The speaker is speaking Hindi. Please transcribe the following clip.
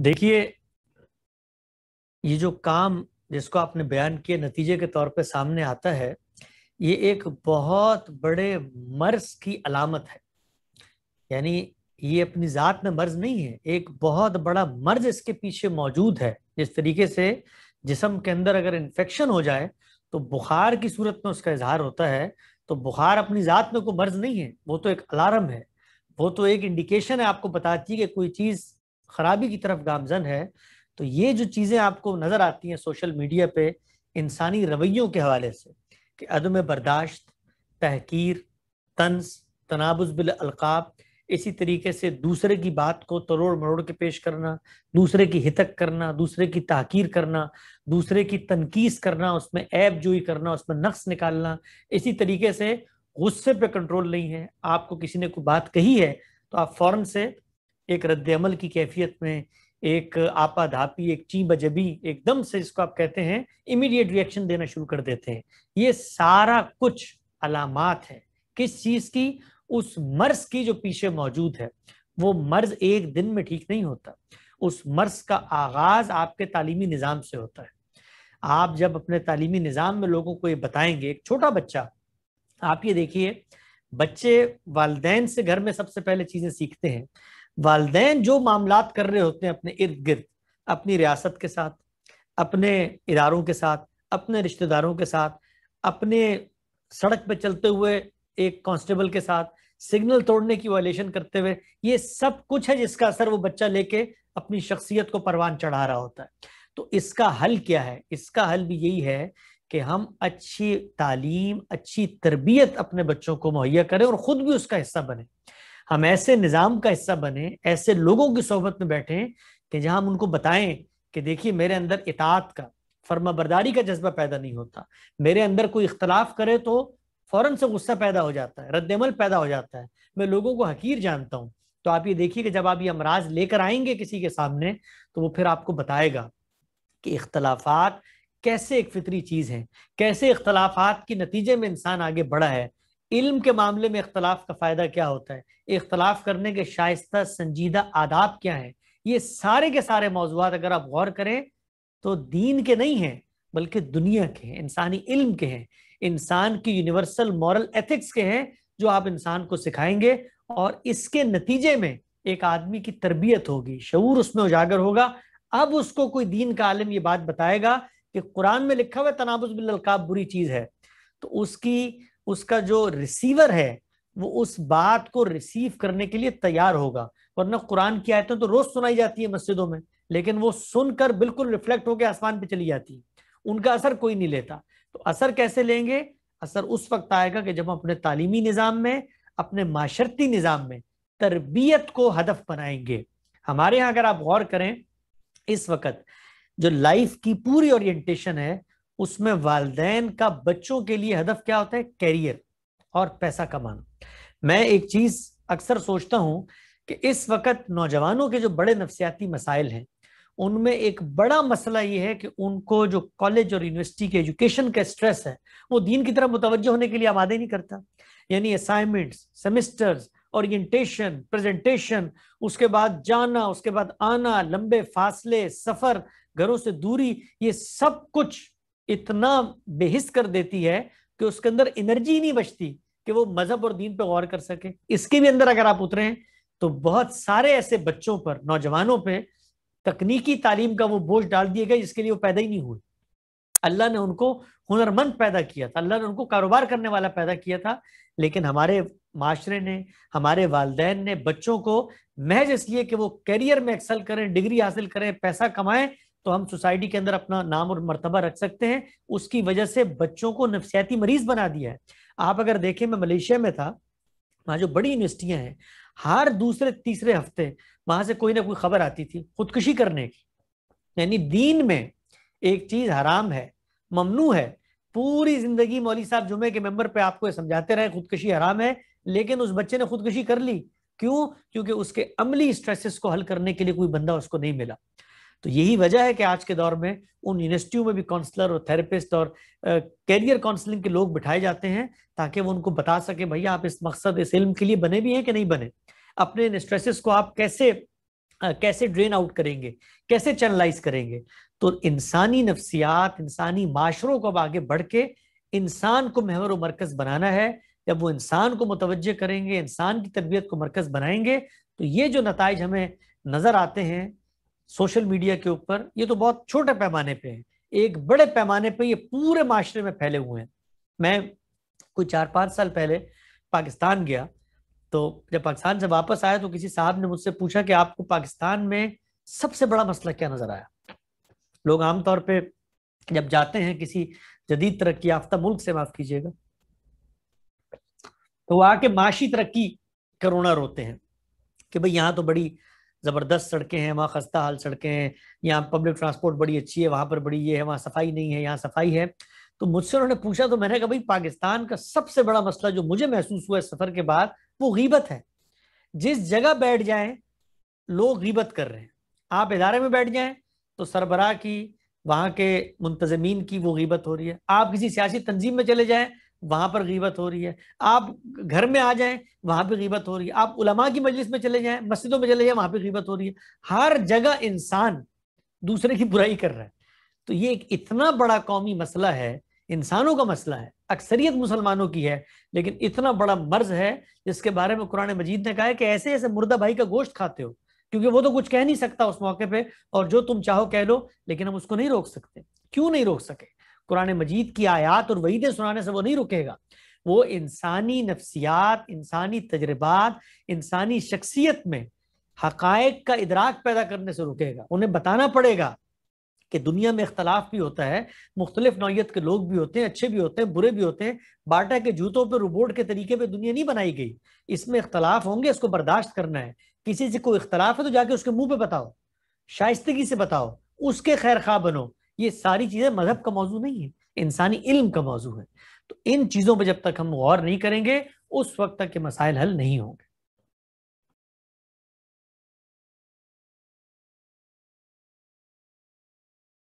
देखिए ये जो काम जिसको आपने बयान किए नतीजे के तौर पे सामने आता है ये एक बहुत बड़े मर्ज की अलामत है यानी ये अपनी ज़ात में मर्ज नहीं है एक बहुत बड़ा मर्ज इसके पीछे मौजूद है जिस तरीके से जिसम के अंदर अगर इन्फेक्शन हो जाए तो बुखार की सूरत में उसका इजहार होता है तो बुखार अपनी ज़ात में कोई मर्ज नहीं है वो तो एक अलार्म है वो तो एक इंडिकेशन है आपको बताती है कि कोई चीज़ खराबी की तरफ गामजन है तो ये जो चीज़ें आपको नज़र आती हैं सोशल मीडिया पे इंसानी रवैयों के हवाले से कि अदम बर्दाश्त तहकीर तंस तनाबुज बिल अलकाब इसी तरीके से दूसरे की बात को तरोड़ मरोड़ के पेश करना दूसरे की हितक करना दूसरे की तहकीर करना दूसरे की तनकीस करना उसमें ऐप जोई करना उसमें नक्स निकालना इसी तरीके से गुस्से पे कंट्रोल नहीं है आपको किसी ने कोई बात कही है तो आप फ़ौरन से एक रद्दमल की कैफियत में एक आपाधापी एक ची बजबी एकदम से इसको आप कहते हैं इमीडिएट रिएक्शन देना शुरू कर देते हैं ये सारा कुछ अलामत है किस चीज की उस मर्ज की जो पीछे मौजूद है वो मर्ज एक दिन में ठीक नहीं होता उस मर्ज का आगाज आपके तालीमी निज़ाम से होता है आप जब अपने तालीमी निज़ाम में लोगों को ये बताएंगे एक छोटा बच्चा आप ये देखिए बच्चे वालदेन से घर में सबसे पहले चीज़ें सीखते हैं वाले जो मामला कर रहे होते हैं अपने इर्द गिर्द अपनी रियासत के साथ अपने इदारों के साथ अपने रिश्तेदारों के साथ अपने सड़क पर चलते हुए एक कांस्टेबल के साथ सिग्नल तोड़ने की वायलेशन करते हुए ये सब कुछ है जिसका असर वो बच्चा लेके अपनी शख्सियत को परवान चढ़ा रहा होता है तो इसका हल क्या है इसका हल भी यही है कि हम अच्छी तालीम अच्छी तरबियत अपने बच्चों को मुहैया करें और खुद भी उसका हिस्सा बने हम ऐसे निज़ाम का हिस्सा बने ऐसे लोगों की सोहबत में बैठे कि जहां हम उनको बताएं कि देखिए मेरे अंदर इतात का फर्मा बरदारी का जज्बा पैदा नहीं होता मेरे अंदर कोई इख्तलाफ करे तो फ़ौरन से गुस्सा पैदा हो जाता है रद्दमल पैदा हो जाता है मैं लोगों को हकीर जानता हूँ तो आप ये देखिए कि जब आप ये अमराज लेकर आएंगे किसी के सामने तो वो फिर आपको बताएगा कि इख्तलाफात कैसे एक फितरी चीज़ है कैसे इख्तलाफात के नतीजे में इंसान आगे बढ़ा है इल्म के मामले में इख्तलाफ का फ़ायदा क्या होता है इख्तलाफ करने के शायस्ता संजीदा आदाब क्या है ये सारे के सारे मौजूद अगर आप गौर करें तो दीन के नहीं हैं बल्कि दुनिया के हैं इंसानी इल्म के हैं इंसान की यूनिवर्सल मॉरल एथिक्स के हैं जो आप इंसान को सिखाएंगे और इसके नतीजे में एक आदमी की तरबियत होगी शूर उसमें उजागर होगा अब उसको कोई दीन का आलम ये बात बताएगा कि कुरान में लिखा हुआ तनाबुज बिल्लकाब बुरी चीज़ है तो उसकी उसका जो रिसीवर है वो उस बात को रिसीव करने के लिए तैयार होगा वरना कुरान की आयतें तो रोज सुनाई जाती है मस्जिदों में लेकिन वो सुनकर बिल्कुल रिफ्लेक्ट होकर आसमान पे चली जाती है उनका असर कोई नहीं लेता तो असर कैसे लेंगे असर उस वक्त आएगा कि जब हम अपने तालीमी निज़ाम में अपने माशरती निज़ाम में तरबियत को हदफ बनाएंगे हमारे यहाँ अगर आप गौर करें इस वक्त जो लाइफ की पूरी ओरिएंटेशन है उसमें वालदेन का बच्चों के लिए हदफ क्या होता है कैरियर और पैसा कमाना मैं एक चीज अक्सर सोचता हूं कि इस वक्त नौजवानों के जो बड़े नफसियाती मसाइल हैं उनमें एक बड़ा मसला यह है कि उनको जो कॉलेज और यूनिवर्सिटी के एजुकेशन का स्ट्रेस है वो दीन की तरफ मुतवजह होने के लिए आमादे नहीं करता यानी असाइनमेंट्स सेमिस्टर्स ओरिएंटेशन प्रेजेंटेशन उसके बाद जाना उसके बाद आना लंबे फासले सफर घरों से दूरी ये सब कुछ इतना बेहिस कर देती है कि उसके अंदर एनर्जी नहीं बचती कि वो मजहब और दीन पर गौर कर सके इसके भी अंदर अगर आप उतरे हैं तो बहुत सारे ऐसे बच्चों पर नौजवानों पर तकनीकी तालीम का वो बोझ डाल दिया गया जिसके लिए वो पैदा ही नहीं हुए अल्लाह ने उनको हुनरमंद पैदा किया था अल्लाह ने उनको कारोबार करने वाला पैदा किया था लेकिन हमारे माशरे ने हमारे वालदेन ने बच्चों को महज इसलिए कि वो करियर में एक्सल करें डिग्री हासिल करें पैसा कमाएं तो हम सोसाइटी के अंदर अपना नाम और मरतबा रख सकते हैं उसकी वजह से बच्चों को नफसियाती मरीज बना दिया है आप अगर देखें मैं मलेशिया में था वहाँ जो बड़ी यूनिवर्सिटियाँ हैं हर दूसरे तीसरे हफ्ते वहाँ से कोई ना कोई खबर आती थी खुदकुशी करने की यानी दीन में एक चीज़ हराम है ममनू है पूरी जिंदगी मौली साहब जुमे के मेम्बर पर आपको समझाते रहे खुदकशी हराम है लेकिन उस बच्चे ने खुदकशी कर ली क्यों क्योंकि उसके अमली स्ट्रेसेस को हल करने के लिए कोई बंदा उसको नहीं मिला तो यही वजह है कि आज के दौर में उन यूनिवर्सिटियों में भी काउंसलर और थेरेपिस्ट और कैरियर काउंसलिंग के लोग बिठाए जाते हैं ताकि वो उनको बता सके भैया आप इस मकसद इस इल्म के लिए बने भी हैं कि नहीं बने अपने स्ट्रेसेस को आप कैसे कैसे ड्रेन आउट करेंगे कैसे चैनलाइज करेंगे तो इंसानी नफ्सियात इंसानी माशरों को अब आगे बढ़ के इंसान को महवर व मरकज बनाना है जब वो इंसान को मुतवजह करेंगे इंसान की तरबियत को मरकज बनाएंगे तो ये जो नतज हमें नजर आते हैं सोशल मीडिया के ऊपर ये तो बहुत छोटे पैमाने पे है एक बड़े पैमाने पे ये पूरे माशरे में फैले हुए हैं मैं कोई चार पाँच साल पहले पाकिस्तान गया तो जब पाकिस्तान से वापस आया तो किसी साहब ने मुझसे पूछा कि आपको पाकिस्तान में सबसे बड़ा मसला क्या नजर आया लोग आमतौर पर जब जाते हैं किसी जदीद तरक्की याफ्ता मुल्क से माफ कीजिएगा तो आके माशी तरक्की करोना रोते हैं कि भाई यहाँ तो बड़ी ज़बरदस्त सड़कें हैं वहाँ खस्ता हाल सड़कें हैं यहाँ पब्लिक ट्रांसपोर्ट बड़ी अच्छी है वहाँ पर बड़ी ये है वहाँ सफाई नहीं है यहाँ सफाई है तो मुझसे उन्होंने पूछा तो मैंने कहा भाई पाकिस्तान का सबसे बड़ा मसला जो मुझे महसूस हुआ सफर के बाद वो गीबत है जिस जगह बैठ जाए लोग गीबत कर रहे हैं आप इदारे में बैठ जाए तो सरबराह की वहाँ के मुंतजमीन की वो गीबत हो रही है आप किसी सियासी तंजीम में चले जाए वहां पर गीबत हो रही है आप घर में आ जाएं वहां पर गीबत हो रही है आप उलमा की मजलिस में चले जाएं मस्जिदों में चले जाएं वहां पर गीबत हो रही है हर जगह इंसान दूसरे की बुराई कर रहा है तो ये एक इतना बड़ा कौमी मसला है इंसानों का मसला है अक्सरियत मुसलमानों की है लेकिन इतना बड़ा मर्ज है जिसके बारे में कुरान मजीद ने कहा है कि ऐसे ऐसे मुर्दा भाई का गोश्त खाते हो क्योंकि वो तो कुछ कह नहीं सकता उस मौके पे और जो तुम चाहो कह लो लेकिन हम उसको नहीं रोक सकते क्यों नहीं रोक सके कुरान मजीद की आयात और वहीदें सुनाने से वो नहीं रुकेगा वो इंसानी नफ्सियात इंसानी तजर्बात इंसानी शख्सियत में हकायक का इदराक पैदा करने से रुकेगा उन्हें बताना पड़ेगा कि दुनिया में इख्तलाफ भी होता है मुख्तलिफ नौत के लोग भी होते हैं अच्छे भी होते हैं बुरे भी होते हैं बाटा के जूतों पर रोबोट के तरीके पर दुनिया नहीं बनाई गई इसमें इख्तलाफ होंगे इसको बर्दाश्त करना है किसी से कोई इख्तलाफ है तो जाके उसके मुंह पे बताओ शाइस्तगी से बताओ उसके खैर खा बनो ये सारी चीजें मजहब का मौजू नहीं है इंसानी इल्म का मौजू है तो इन चीजों पर जब तक हम गौर नहीं करेंगे उस वक्त तक ये मसाइल हल नहीं होंगे